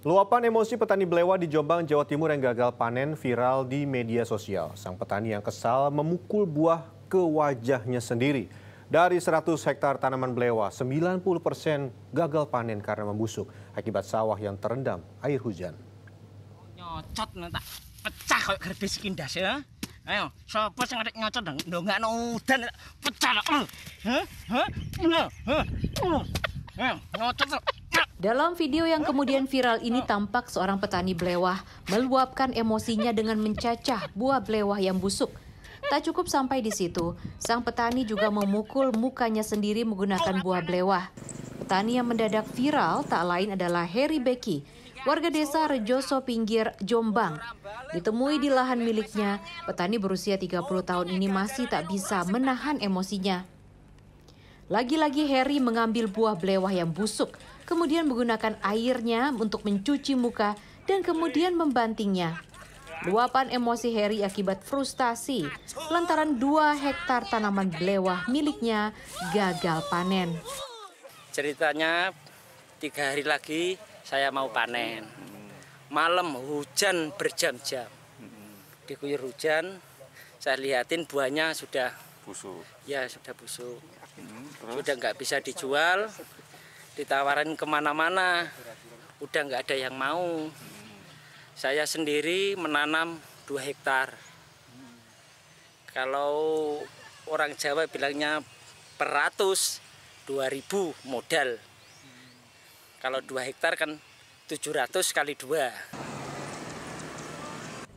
Luapan emosi petani belewa di Jombang, Jawa Timur yang gagal panen viral di media sosial. Sang petani yang kesal memukul buah ke wajahnya sendiri. Dari 100 hektar tanaman belewa, 90 persen gagal panen karena membusuk akibat sawah yang terendam air hujan. Ya. Ayo, dalam video yang kemudian viral ini tampak seorang petani belewah meluapkan emosinya dengan mencacah buah belewah yang busuk. Tak cukup sampai di situ, sang petani juga memukul mukanya sendiri menggunakan buah belewah. Petani yang mendadak viral tak lain adalah Harry Becky, warga desa Rejoso Pinggir, Jombang. Ditemui di lahan miliknya, petani berusia 30 tahun ini masih tak bisa menahan emosinya. Lagi-lagi Harry mengambil buah belewah yang busuk, kemudian menggunakan airnya untuk mencuci muka dan kemudian membantingnya. Luapan emosi Harry akibat frustasi lantaran dua hektar tanaman belewah miliknya gagal panen. Ceritanya tiga hari lagi saya mau panen. Malam hujan berjam-jam. Diguyur hujan, saya lihatin buahnya sudah busuk ya sudah busuk hmm, sudah nggak bisa dijual ditawarin kemana-mana udah nggak ada yang mau hmm. saya sendiri menanam 2 hektar hmm. kalau orang Jawa bilangnya peratus 2000 modal Hmm. kalau 2 hektar kan 700 kali 2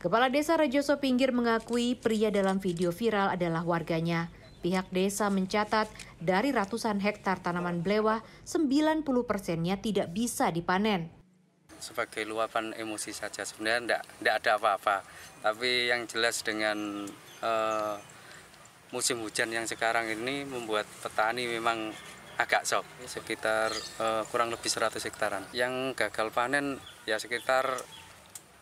Kepala Desa Rejoso Pinggir mengakui pria dalam video viral adalah warganya. Pihak desa mencatat dari ratusan hektar tanaman blewah, 90 persennya tidak bisa dipanen. Sebagai luapan emosi saja sebenarnya tidak ada apa-apa. Tapi yang jelas dengan eh, musim hujan yang sekarang ini membuat petani memang agak sok sekitar eh, kurang lebih 100 hektaran. Yang gagal panen ya sekitar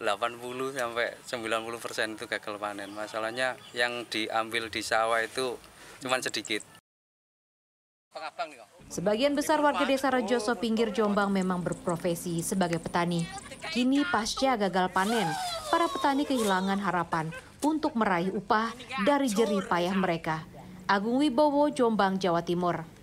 80 sampai 90 persen itu gagal panen. Masalahnya yang diambil di sawah itu cuma sedikit. Sebagian besar warga desa Rejoso pinggir Jombang memang berprofesi sebagai petani. Kini pasca gagal panen, para petani kehilangan harapan untuk meraih upah dari jerih payah mereka. Agung Wibowo, Jombang, Jawa Timur.